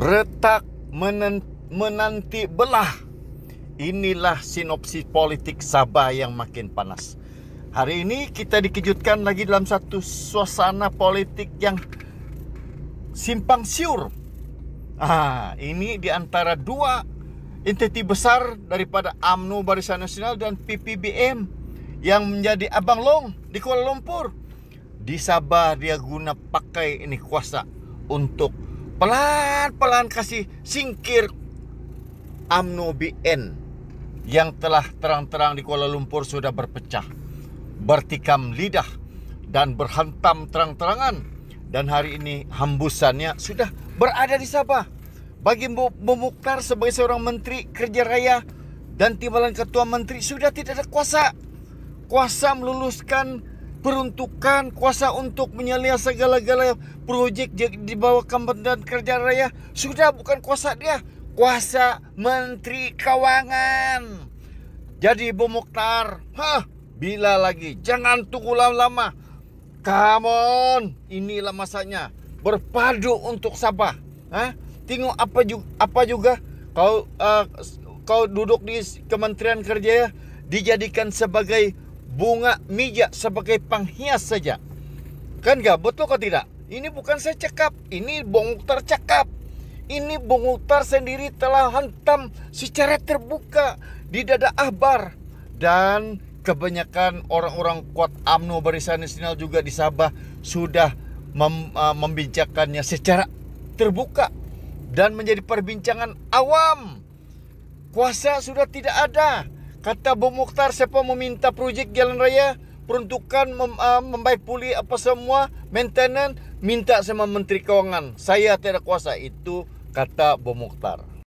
retak menanti belah. Inilah sinopsis politik Sabah yang makin panas. Hari ini kita dikejutkan lagi dalam satu suasana politik yang simpang siur. Ah, ini di antara dua entiti besar daripada AMNO Barisan Nasional dan PPBM yang menjadi abang long di Kuala Lumpur. Di Sabah dia guna pakai ini kuasa untuk pelan-pelan kasih singkir AMNO BN yang telah terang-terang di Kuala Lumpur sudah berpecah, bertikam lidah dan berhantam terang-terangan dan hari ini hambusannya sudah berada di Sabah. Bagi memukar sebagai seorang menteri kerja raya dan timbalan ketua menteri sudah tidak ada kuasa. Kuasa meluluskan peruntukan kuasa untuk menyelia segala-gala proyek di bawah Kementerian Kerja Raya sudah bukan kuasa dia, kuasa Menteri Keuangan. Jadi Bu Mukhtar, hah, bila lagi jangan tunggu lama-lama. Come on, inilah masanya berpadu untuk siapa? Hah? Tengok apa juga, apa juga kau uh, kau duduk di Kementerian Kerja ya, dijadikan sebagai bunga mija sebagai penghias saja. Kan gak betul kok tidak? Ini bukan saya cekap, ini Bung Mukhtar Ini Bung Mukhtar sendiri telah hantam secara terbuka di dada Ahbar. Dan kebanyakan orang-orang kuat AMNO Barisan Nasional juga di Sabah sudah mem, eh, membincangkannya secara terbuka dan menjadi perbincangan awam. Kuasa sudah tidak ada Kata Bung Mukhtar siapa meminta projek jalan raya peruntukan mem, uh, ah, membaik pulih apa semua maintenance minta sama menteri kewangan. Saya tidak kuasa itu kata Bung Mukhtar.